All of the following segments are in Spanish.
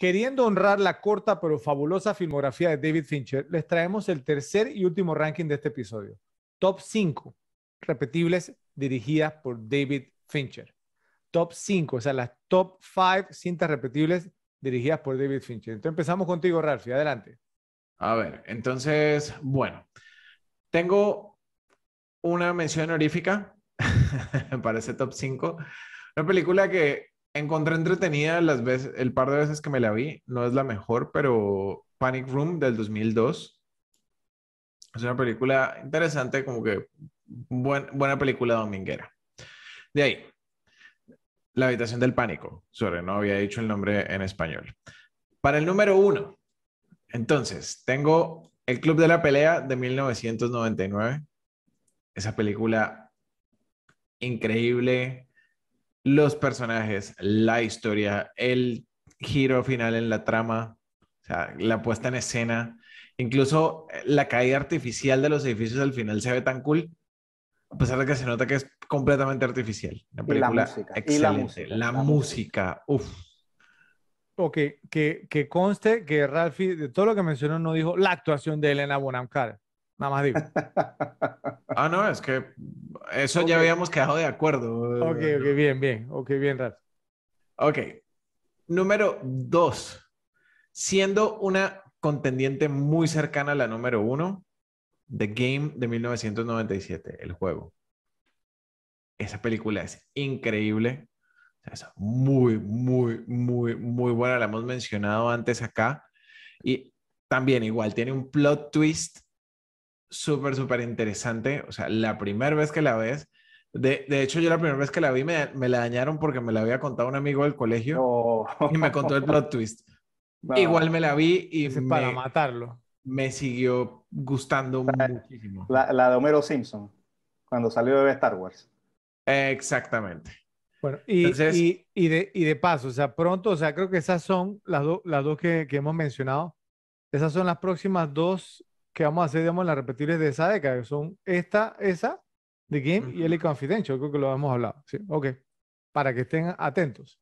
Queriendo honrar la corta pero fabulosa filmografía de David Fincher, les traemos el tercer y último ranking de este episodio. Top 5 repetibles dirigidas por David Fincher. Top 5, o sea, las top 5 cintas repetibles dirigidas por David Fincher. Entonces empezamos contigo, Ralph, Adelante. A ver, entonces, bueno, tengo una mención honorífica para ese top 5. Una película que Encontré entretenida las veces, el par de veces que me la vi, no es la mejor, pero Panic Room del 2002. Es una película interesante, como que buena película dominguera. De ahí, La habitación del pánico. sobre no había dicho el nombre en español. Para el número uno, entonces, tengo El Club de la Pelea de 1999. Esa película increíble, los personajes, la historia, el giro final en la trama, la puesta en escena, incluso la caída artificial de los edificios al final se ve tan cool, a pesar de que se nota que es completamente artificial. la música, excelente. la música, Ok, que, que conste que Ralphie, de todo lo que mencionó, no dijo la actuación de Elena Bonham Nada más digo. ah, no, es que eso ya habíamos quedado de acuerdo. Ok, ok, bien, bien. Ok, bien, Ralph. Ok. Número dos. Siendo una contendiente muy cercana a la número uno, The Game de 1997, el juego. Esa película es increíble. Es muy, muy, muy, muy buena. La hemos mencionado antes acá. Y también igual tiene un plot twist súper, súper interesante. O sea, la primera vez que la ves, de, hecho yo la primera vez que la vi me, la dañaron porque me la había contado un amigo del colegio y me contó el plot twist. Igual me la vi y... para matarlo. Me siguió gustando muchísimo. La, de Homero Simpson, cuando salió de Star Wars. Exactamente. Bueno, y, y, de, de paso, o sea, pronto, o sea, creo que esas son las, las dos que, que hemos mencionado. Esas son las próximas dos que vamos a hacer, digamos, las repetibles de esa década, que son esta, esa, de Game y el Confidential, creo que lo hemos hablado. Sí, ok. Para que estén atentos.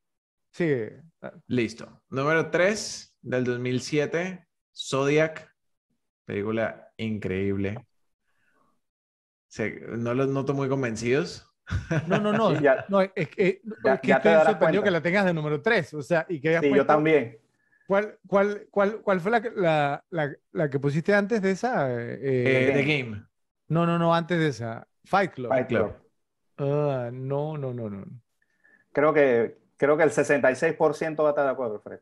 Sigue. Ah. Listo. Número 3 del 2007, Zodiac, película increíble. no los noto muy convencidos. No, no, no. no es, que ya estoy sorprendido que la tengas de número 3. O sea, y que sí, yo también. ¿Cuál, cuál, cuál, cuál fue la, que pusiste antes de esa? Eh, eh, the Game. No, no, no, antes de esa. Fight Club. Fight Club. Ah, no, no, no, no. Creo que, creo que el 66% va a estar de acuerdo, Fred.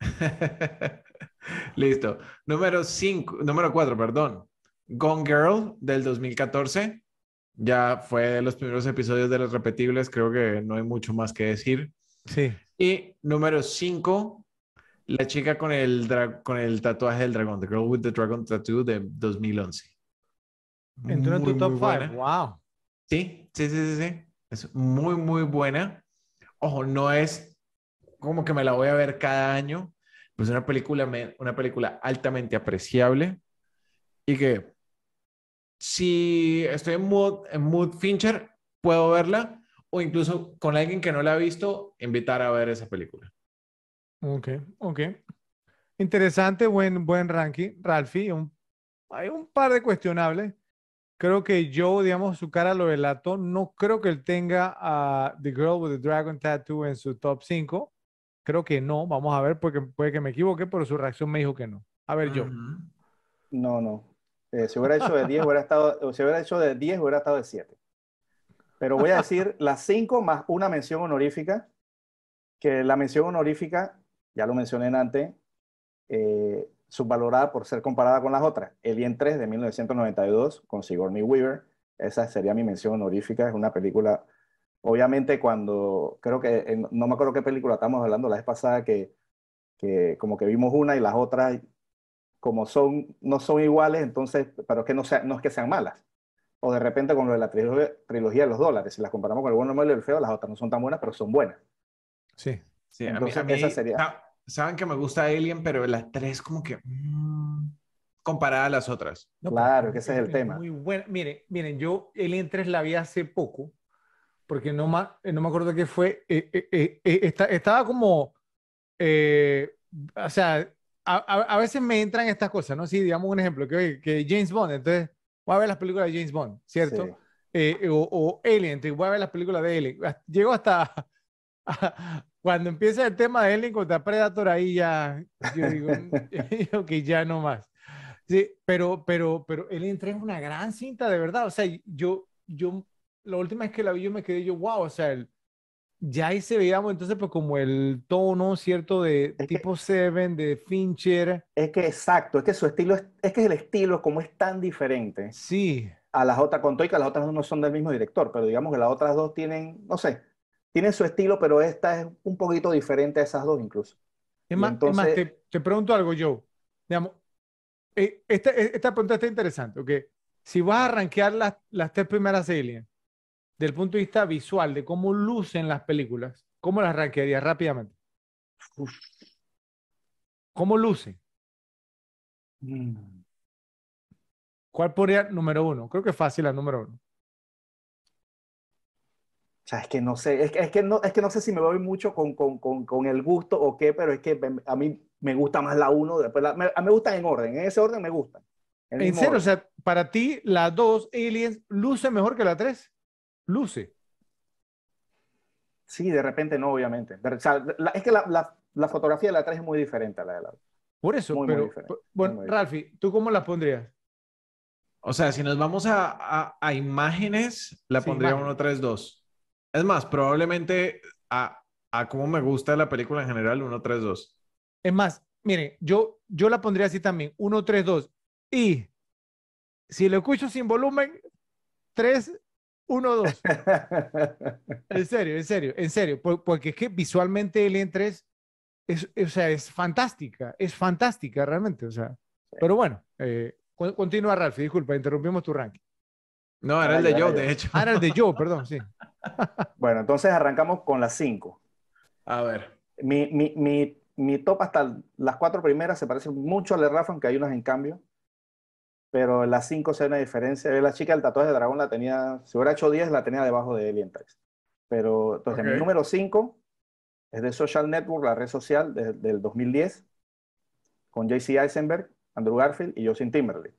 Listo. Número 5, número 4, perdón. Gone Girl del 2014. Ya fue de los primeros episodios de los repetibles, creo que no hay mucho más que decir. Sí. Y número 5, la chica con el, con el tatuaje del dragón, The Girl with the Dragon Tattoo de 2011. Entró en top wow. Sí, sí, sí, sí, Es muy, muy buena. Ojo, no es como que me la voy a ver cada año, pues una película, una película altamente apreciable y que si estoy en mood Fincher, puedo verla o incluso con alguien que no la ha visto, invitar a ver esa película. Ok, ok. Interesante, buen, buen ranking. Ralphy. hay un par de cuestionables. Creo que yo, digamos, su cara lo delato. No creo que él tenga a The Girl with the Dragon Tattoo en su top 5. Creo que no. Vamos a ver, porque puede que me equivoque, pero su reacción me dijo que no. A ver, yo. No, no. Eh, si hubiera hecho de 10, hubiera estado, si hubiera hecho de 10, hubiera estado de 7. Pero voy a decir las 5 más una mención honorífica, que la mención honorífica ya lo mencioné antes, eh, subvalorada por ser comparada con las otras. el Alien 3 de 1992 con Sigourney Weaver, esa sería mi mención honorífica, es una película, obviamente cuando, creo que, no me acuerdo qué película estamos hablando la vez pasada, que, como que vimos una y las otras, como son, no son iguales, entonces, pero es que no, es que sean malas. O de repente con lo de la trilogía, de los dólares, si las comparamos con el bueno, el malo y el feo, las otras no son tan buenas, pero son buenas. Sí. Sí, a mí, esa sería. Saben que me gusta Alien, pero las tres como que... Mm, comparada a las otras. Pues, claro, que ese es el tema. Muy bueno. Miren, miren, yo Alien 3 la vi hace poco, porque no, eh, no me acuerdo qué fue. Eh, eh, estaba como... o sea, a, veces me entran estas cosas, ¿no? Sí, digamos un ejemplo, que, que James Bond, entonces voy a ver las películas de James Bond, ¿cierto? o, o, Alien, entonces voy a ver las películas de Alien. Llego hasta, cuando empieza el tema de Alien contra Predator, ahí ya, yo digo, yo que ya no más. Sí, pero, pero, pero Alien 3 es una gran cinta, de verdad. O sea, yo, yo, la última vez que la vi, yo me quedé yo, wow, o sea, ya ahí se veíamos entonces, pues como el tono, ¿cierto? De tipo Seven, de Fincher. Es que exacto, es que su estilo, es, es que el estilo como es tan diferente. Sí. A las otras, con Toy, que las otras no son del mismo director, pero digamos que las otras dos tienen, no sé, tiene su estilo, pero esta es un poquito diferente a esas dos incluso. Es más, te, pregunto algo, Joe. Digamos, eh, e, esta, pregunta está interesante, Si vas a rankear las, tres primeras desde del punto de vista visual, de cómo lucen las películas, ¿cómo las rankearías rápidamente? ¿Cómo lucen? Mm. ¿Cuál podría número uno? Creo que es fácil la número uno sea, es que no sé, es que, no, es que no sé si me voy mucho con, con, con, con el gusto o qué, pero es que a mí me gusta más la 1, después la, me, me, gustan en orden, en ese orden me gustan. En, serio, o sea, para ti la 2 Aliens luce mejor que la 3? Luce. Sí, de repente no, obviamente. o sea, es que la, la, la, fotografía de la 3 es muy diferente a la de la 2. Por eso, pero, bueno, Ralfi, ¿tú cómo la pondrías? O sea, si nos vamos a, a, a imágenes, la pondría 1-3-2. Es más, probablemente a, a cómo me gusta la película en general, 1-3-2. Es más, mire, yo, yo la pondría así también, 1-3-2. Y si lo escucho sin volumen, 3-1-2. en serio, en serio, en serio. Porque es que visualmente el en 3 es, o sea, es fantástica, es fantástica realmente. O sea, pero bueno, eh, continúa, Ralph, disculpa, interrumpimos tu ranking. No, era el de Joe, de hecho. Ah, era el de Joe, perdón, sí. bueno, entonces arrancamos con las cinco. A ver. Mi, mi, mi, mi top hasta las cuatro primeras se parecen mucho al de Rafa, aunque hay unas en cambio. Pero las cinco se ve una diferencia. Eh, la chica del tatuaje de dragón la tenía, si hubiera hecho 10, la tenía debajo de Alien Pero entonces mi número 5 es de Social Network, la red social del 2010, con JC Eisenberg, Andrew Garfield y Justin Timberlake.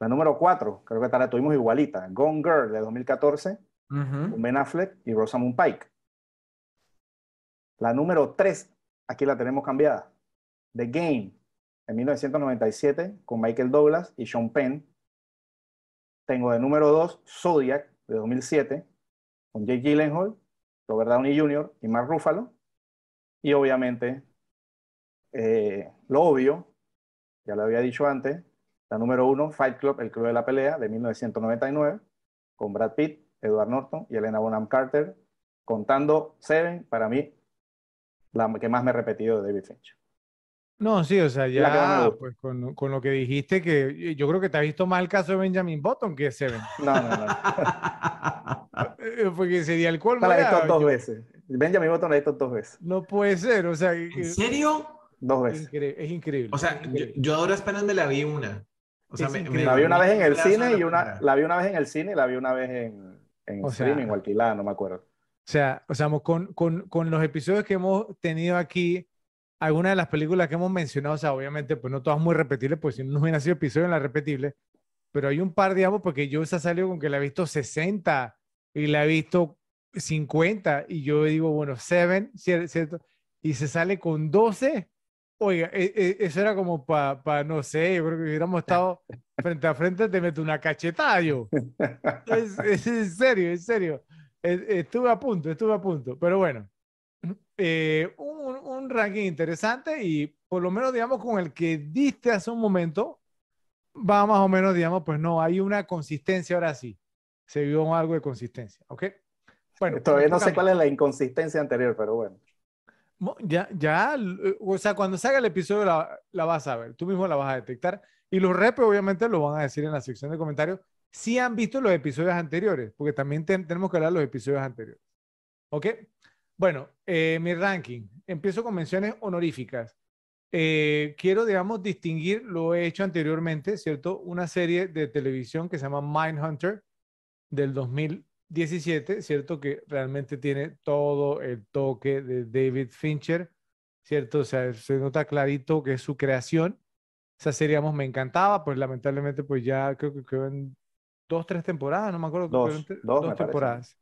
La número 4, creo que la tuvimos igualita, Gone Girl de 2014, Ben Affleck y Rosamund Pike. La número 3, aquí la tenemos cambiada. The Game, en 1997, con Michael Douglas y Sean Penn. Tengo de número 2, Zodiac, de 2007, con Jake Gyllenhaal, Robert Downey Jr. y Mark Ruffalo. Y obviamente, eh, lo obvio, ya lo había dicho antes, la número 1, Fight Club, El Club de la Pelea, de 1999, con Brad Pitt, Edward Norton y Elena Bonham Carter, contando Seven, para mí, la que más me ha repetido de David Fincher. No, sí, o sea, ya pues, con, con, lo que dijiste, que eh, yo creo que te has visto más el caso de Benjamin Button que Seven. No, no, no. Eh, porque sería el colmo. La he visto dos veces. Benjamin Button la he visto dos veces. No puede ser, o sea. ¿En eh, serio? Dos veces. es increíble. O sea, Yo, adoro ahora esperando me la vi una. O sea, me, la vi una vez en el cine y una, la vi una vez en el cine y la vi una vez en en streaming o alquilada, no me acuerdo. O sea, o sea con, con, con, los episodios que hemos tenido aquí, algunas de las películas que hemos mencionado, o sea, obviamente, pues no todas muy repetibles, pues si no hubiera sido episodio en la repetible, pero hay un par, digamos, porque yo esa salió con que la he visto 60 y la he visto 50 y yo digo, bueno, 7, ¿cierto? Y se sale con 12 Oiga, e, e, eso era como para, pa, no sé, yo creo que hubiéramos estado frente a frente, te meto una cachetada yo. Es, en serio, en serio. E, estuve a punto, estuve a punto. Pero bueno, eh, un, un, ranking interesante y por lo menos, digamos, con el que diste hace un momento, va más o menos, digamos, pues no, hay una consistencia ahora sí. Se vio algo de consistencia, ¿ok? Bueno, Todavía no sé cuál es la inconsistencia anterior, pero bueno. Ya, ya, eh, o sea, cuando salga el episodio la, vas a ver, tú mismo la vas a detectar. Y los repes obviamente lo van a decir en la sección de comentarios si han visto los episodios anteriores, porque también tenemos que hablar de los episodios anteriores. ¿Ok? Bueno, eh, mi ranking. Empiezo con menciones honoríficas. Eh, quiero, digamos, distinguir, lo he hecho anteriormente, ¿cierto? Una serie de televisión que se llama Mindhunter del 2000 17, ¿cierto? Que realmente tiene todo el toque de David Fincher, ¿cierto? O sea, se nota clarito que es su creación. Esa serie, digamos, me encantaba, pues lamentablemente, pues ya creo que quedó en dos, tres temporadas, no me acuerdo. Dos, dos, temporadas.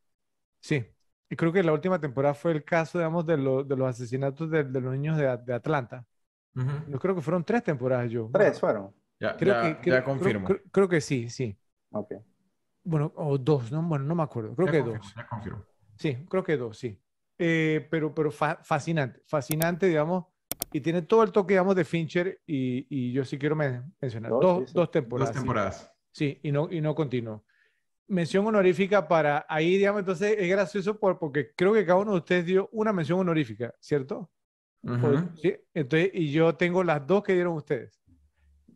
Sí. Y creo que la última temporada fue el caso, digamos, de, de los asesinatos de, los niños de, de Atlanta. Yo creo que fueron tres temporadas yo. Tres fueron. Ya, creo ya, confirmo. Creo, creo que sí, sí. Ok bueno, o dos, ¿no? Bueno, no me acuerdo, creo que dos. Sí, creo que dos, sí. Eh, pero pero fascinante, fascinante, digamos, y tiene todo el toque, digamos, de Fincher y, y yo sí quiero mencionar dos, dos, temporadas. Dos temporadas. Sí, y no, y no continuo. Mención honorífica para ahí, digamos, entonces es gracioso por, porque creo que cada uno de ustedes dio una mención honorífica, ¿cierto? Sí, entonces, y yo tengo las dos que dieron ustedes.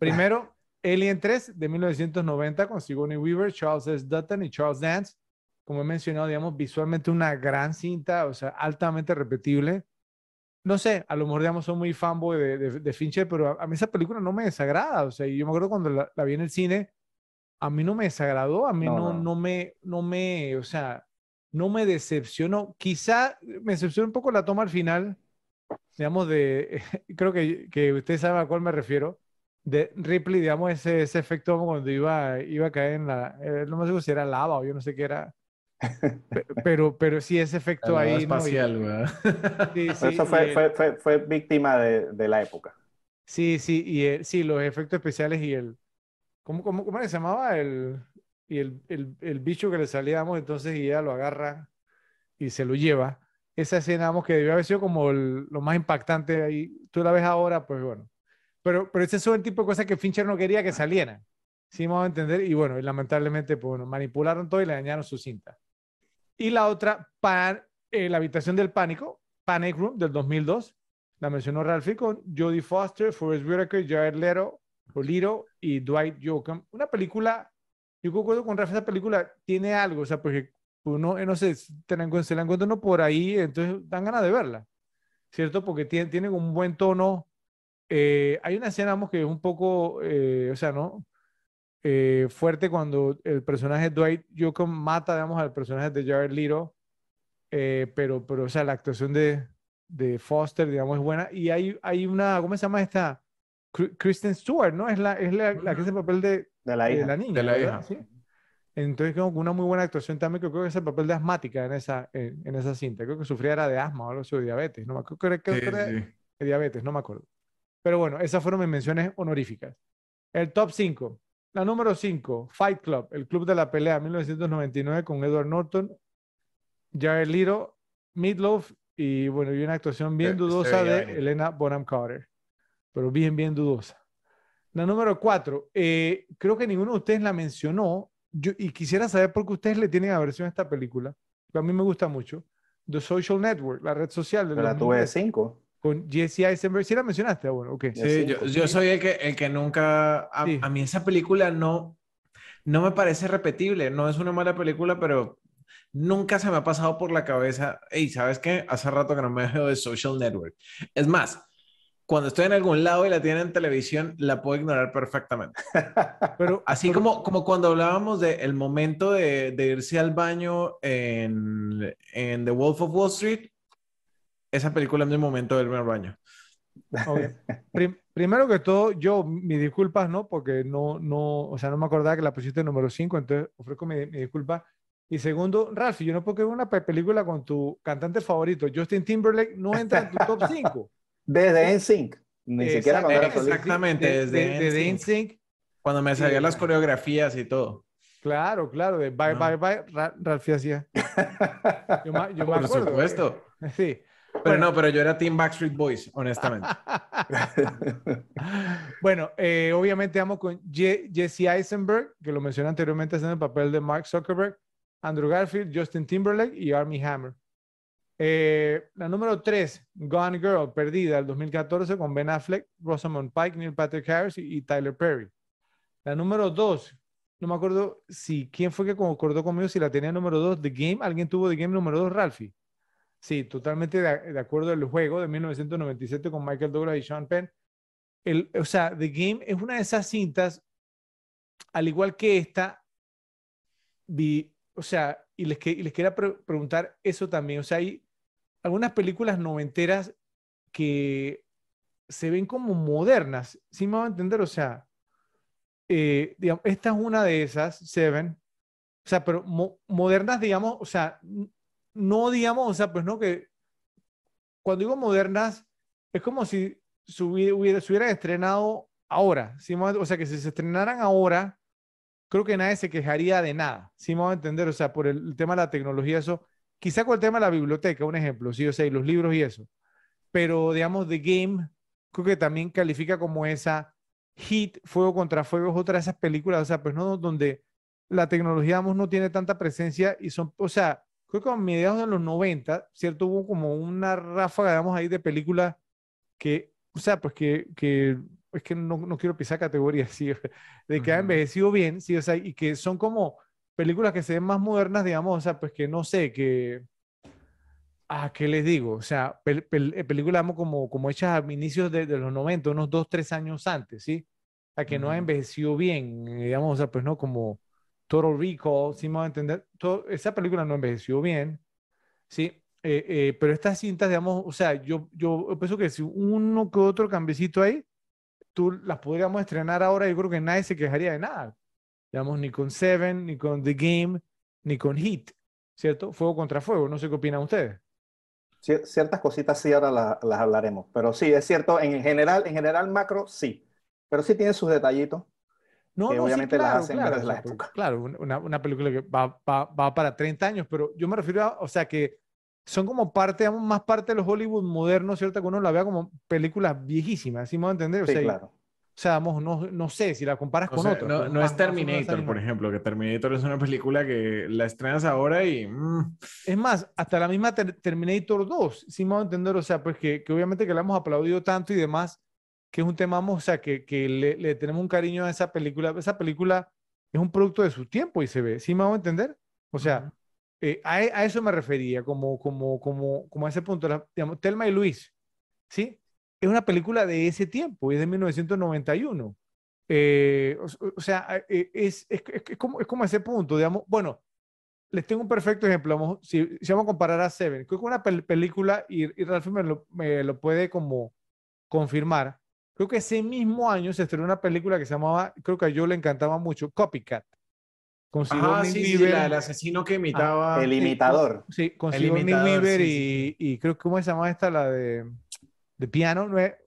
Primero, Alien 3 de 1990 con Sigourney Weaver, Charles S. Dutton y Charles Dance. Como he mencionado, digamos, visualmente una gran cinta, o sea, altamente repetible. No sé, a lo mejor, digamos, soy muy fanboy de, Fincher, pero a, mí esa película no me desagrada. O sea, yo me acuerdo cuando la, vi en el cine, a mí no me desagradó, a mí no, no, me, no me, o sea, no me decepcionó. Quizá me decepcionó un poco la toma al final, digamos, de, creo que, que usted sabe a cuál me refiero, de Ripley, digamos, ese, efecto cuando iba, iba a caer en la, eh, no me acuerdo si era lava o yo no sé qué era, pero, pero sí ese efecto ahí. Espacial, eso eh, fue, fue, fue, víctima de, de, la época. Sí, sí, y eh, sí, los efectos especiales y el, ¿cómo, cómo, cómo se llamaba? El, y el, el, bicho que le salíamos entonces y ella lo agarra y se lo lleva. Esa escena, vamos, que debió haber sido como lo más impactante ahí. Tú la ves ahora, pues bueno, pero, pero ese es el tipo de cosas que Fincher no quería que saliera Sí, vamos a entender. Y bueno, lamentablemente, pues bueno, manipularon todo y le dañaron su cinta. Y la otra, eh, La habitación del pánico, Panic Room del 2002. La mencionó Ralphie con Jodie Foster, Forrest Whitaker, Jared Leto, y Dwight Yoakam. Una película, yo concuerdo con Ralph esa película tiene algo, o sea, porque uno, eh, no sé, se la encuentran por ahí, entonces dan ganas de verla, ¿cierto? Porque tiene tienen un buen tono eh, hay una escena, que es un poco, eh, o sea, ¿no? Eh, fuerte cuando el personaje Dwight Yoakam mata, digamos, al personaje de Jared Leto, pero, pero, o sea, la actuación de, de Foster, digamos, es buena. Y hay, hay una, ¿cómo se llama esta? Kristen Stewart, ¿no? Es la, es la, que hace el papel de, de, la, hija. de la, niña. De la hija. ¿Sí? Entonces, como una muy buena actuación también, creo que es el papel de asmática en esa, en, esa cinta. Creo que sufría era de asma o algo así, diabetes. No me acuerdo, creo, diabetes, no me acuerdo. Pero bueno, esas fueron mis menciones honoríficas. El top 5. La número 5, Fight Club, el club de la pelea 1999 con Edward Norton, Jared Leto, Meatloaf y bueno, y una actuación bien dudosa de Elena Bonham Carter, pero bien, bien dudosa. La número 4, eh, creo que ninguno de ustedes la mencionó y quisiera saber por qué ustedes le tienen aversión a esta película, que a mí me gusta mucho, The Social Network, la red social de la... tuve 5 con Jesse Eisenberg. Sí la mencionaste, ah, bueno, ok. Sí, yo, soy el que, el que nunca... A, mí esa película no, no me parece repetible. No es una mala película, pero nunca se me ha pasado por la cabeza, y ¿sabes qué? Hace rato que no me veo de Social Network. Es más, cuando estoy en algún lado y la tienen en televisión, la puedo ignorar perfectamente. Pero, Así como, como cuando hablábamos del momento de, irse al baño en, en The Wolf of Wall Street, esa película en mi momento de irme al baño. primero que todo, yo, mis disculpas, ¿no? Porque no, no, o sea, no me acordaba que la pusiste número 5, entonces ofrezco mi, disculpa. Y segundo, Ralph, yo no puedo que una película con tu cantante favorito, Justin Timberlake, no entra en tu top 5. Desde NSYNC, ni siquiera Exactamente, desde, desde NSYNC, cuando me salían las coreografías y todo. Claro, claro, de bye, bye, bye, Ralph hacía. Yo, yo me acuerdo. Por supuesto. Eh. Sí. Pero no, pero yo era Team Backstreet Boys, honestamente. bueno, eh, obviamente vamos con Jesse Eisenberg, que lo mencioné anteriormente, haciendo el papel de Mark Zuckerberg, Andrew Garfield, Justin Timberlake y Army Hammer. Eh, la número 3, Gone Girl, perdida, el 2014, con Ben Affleck, Rosamund Pike, Neil Patrick Harris y, Tyler Perry. La número 2, no me acuerdo si quién fue que concordó conmigo si la tenía número 2, The Game, alguien tuvo The Game número 2, Ralphie. Sí, totalmente de, acuerdo El juego de 1997 con Michael Douglas y Sean Penn. El, o sea, The Game es una de esas cintas, al igual que esta, vi, o sea, y les, que, quería preguntar eso también. O sea, hay algunas películas noventeras que se ven como modernas, si ¿sí me van a entender, o sea, eh, digamos, esta es una de esas, Seven, o sea, pero modernas, digamos, o sea, no digamos, o sea, pues no que cuando digo modernas, es como si se hubiera, hubieran estrenado ahora, o sea, que si se estrenaran ahora, creo que nadie se quejaría de nada, si ¿sí? vamos a entender, o sea, por el, tema de la tecnología, eso, quizá con el tema de la biblioteca, un ejemplo, sí, o sea, y los libros y eso, pero digamos, The Game, creo que también califica como esa hit, Fuego contra Fuego, es otra de esas películas, o sea, pues no, donde la tecnología, no tiene tanta presencia y son, o sea, creo que a mediados de los 90, ¿cierto? Hubo como una ráfaga, digamos, ahí de películas que, o sea, pues que, que es que no, no quiero pisar categorías, ¿sí? de que ha envejecido bien, ¿sí? O sea, y que son como películas que se ven más modernas, digamos, o sea, pues que no sé, que... Ah, ¿qué les digo? O sea, eh, películas como, como hechas a inicios de, de, los 90, unos 2, 3 años antes, ¿sí? A que no ha envejecido bien, eh, digamos, o sea, pues no como Total Recall, si me voy a entender, esa película no envejeció bien, ¿sí? Eh, eh, pero estas cintas, digamos, o sea, yo, yo pienso que si uno que otro cambiecito ahí, tú las podríamos estrenar ahora, yo creo que nadie se quejaría de nada. Digamos, ni con Seven, ni con The Game, ni con Heat, ¿cierto? Fuego contra fuego, no sé qué opinan ustedes. ciertas cositas sí ahora las hablaremos, pero sí, es cierto, en general, en general macro sí, pero sí tiene sus detallitos. No, no, obviamente sí, claro, claro, la época. Claro, una, una película que va, va, para 30 años, pero yo me refiero a, o sea, que son como parte, más parte de los Hollywood modernos, ¿cierto? Que uno la vea como películas viejísimas, ¿sí me va a entender. sí, claro. O sea, vamos, no, sé si la comparas con sea, No, pues, es Terminator, por ejemplo, que Terminator es una película que la estrenas ahora y. Mm. Es más, hasta la misma Terminator 2, si me voy entender, o sea, pues que, obviamente que la hemos aplaudido tanto y demás, que es un tema, o sea, que, que le, tenemos un cariño a esa película. Esa película es un producto de su tiempo y se ve, ¿sí me a entender? O sea, eh, a, eso me refería, como, como, como, como a ese punto. digamos, Telma y Luis, ¿sí? Es una película de ese tiempo, es de 1991. Eh, o, sea, eh, es, es, es, como, es como ese punto, digamos, bueno, les tengo un perfecto ejemplo. Vamos, si, vamos a comparar a Seven, que es una película, y, y Ralph lo, me lo, puede como confirmar, Creo que ese mismo año se estrenó una película que se llamaba, creo que a yo le encantaba mucho, Copycat. Con Sigourney Weaver el asesino que ah, imitaba. el eh, imitador. Sí, con Sigourney Weaver Y, y, creo que, ¿cómo se llamaba esta? La de, de piano, no, eh,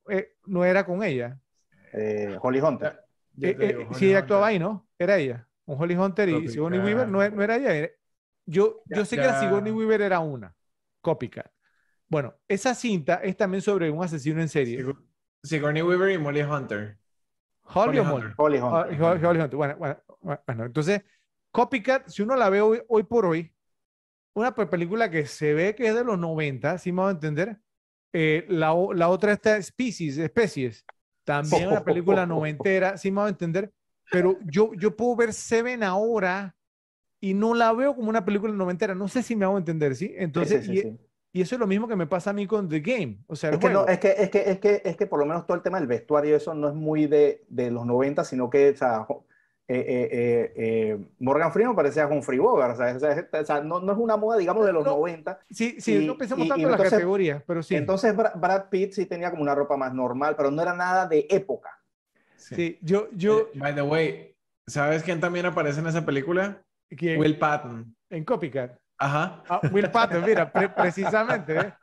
era con ella. Eh, Holly Hunter. sí, ella actuaba ahí, ¿no? Era ella. Un Holly Hunter y Sigourney Weaver no, no, era ella. Yo, yo sé que la Sigourney Weaver era una. Copycat. Bueno, esa cinta es también sobre un asesino en serie. Sigourney Weaver y Molly Hunter. Holly, Hunter. Holly Hunter. Ah, Holly, Hunter. Bueno, bueno, bueno, entonces, Copycat, si uno la ve hoy, por hoy, una película que se ve que es de los 90, si ¿sí me voy a entender. Eh, la, la, otra está Species, Especies. También una película noventera, si ¿sí me voy a entender. Pero yo, yo puedo ver Seven ahora y no la veo como una película noventera. No sé si me hago entender, ¿sí? Entonces, sí, y eso es lo mismo que me pasa a mí con The Game. O sea, es, que es, que, es, que, por lo menos todo el tema del vestuario, eso no es muy de, los 90, sino que o sea, eh, eh, eh, Morgan Freeman parecía a Home O sea, no, es una moda, digamos, de los 90. Sí, sí, no pensamos tanto en la categoría, pero sí. Entonces Brad Pitt sí tenía como una ropa más normal, pero no era nada de época. Sí, yo, yo... By the way, ¿sabes quién también aparece en esa película? ¿Quién? Will Patton. En Copycat. Ajá. Will ah, Patton, mira, precisamente. ¿eh?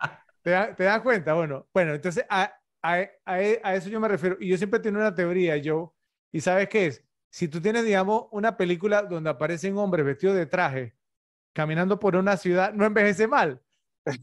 ¿Te, ¿Te, das cuenta? Bueno, bueno entonces a, a, a, eso yo me refiero. Y yo siempre tengo una teoría, yo, y ¿sabes qué es? Si tú tienes, digamos, una película donde aparecen hombres vestidos de traje, caminando por una ciudad, no envejece mal.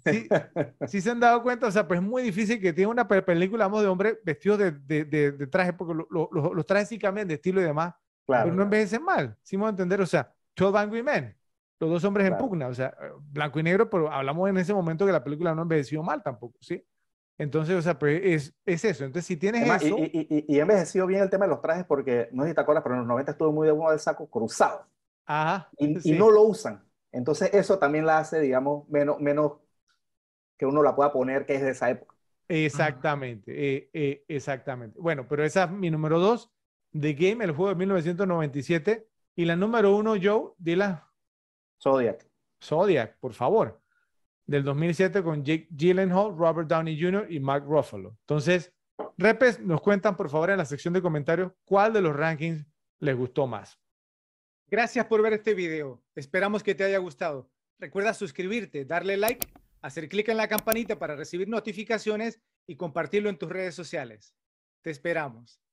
Sí, sí, se han dado cuenta, o sea, pues es muy difícil que tenga una película, vamos, de hombres vestidos de, de, traje, porque los trajes sí cambian de estilo y demás, claro, pero no envejece mal, sí vamos a entender, o sea, 12 Angry Men, los dos hombres en pugna, o sea, eh, blanco y negro, pero hablamos en ese momento que la película no envejeció mal tampoco, ¿sí? Entonces, o sea, pues es, es, eso. Entonces, si tienes eso... Y, y, envejecido bien el tema de los trajes porque, no sé si te acuerdas, pero en los 90 estuvo muy de uno del saco cruzado. Ajá. Y, no lo usan. Entonces, eso también la hace, digamos, menos, menos que uno la pueda poner que es de esa época. Exactamente, eh, eh, exactamente. Bueno, pero esa es mi número dos, The Game, el juego de 1997. Y la número uno, Joe, dila. Zodiac. Zodiac, por favor. Del 2007 con Jake Gyllenhaal, Robert Downey Jr. y Mark Ruffalo. Entonces, repes, nos cuentan por favor en la sección de comentarios cuál de los rankings les gustó más. Gracias por ver este video. Esperamos que te haya gustado. Recuerda suscribirte, darle like, hacer clic en la campanita para recibir notificaciones y compartirlo en tus redes sociales. Te esperamos.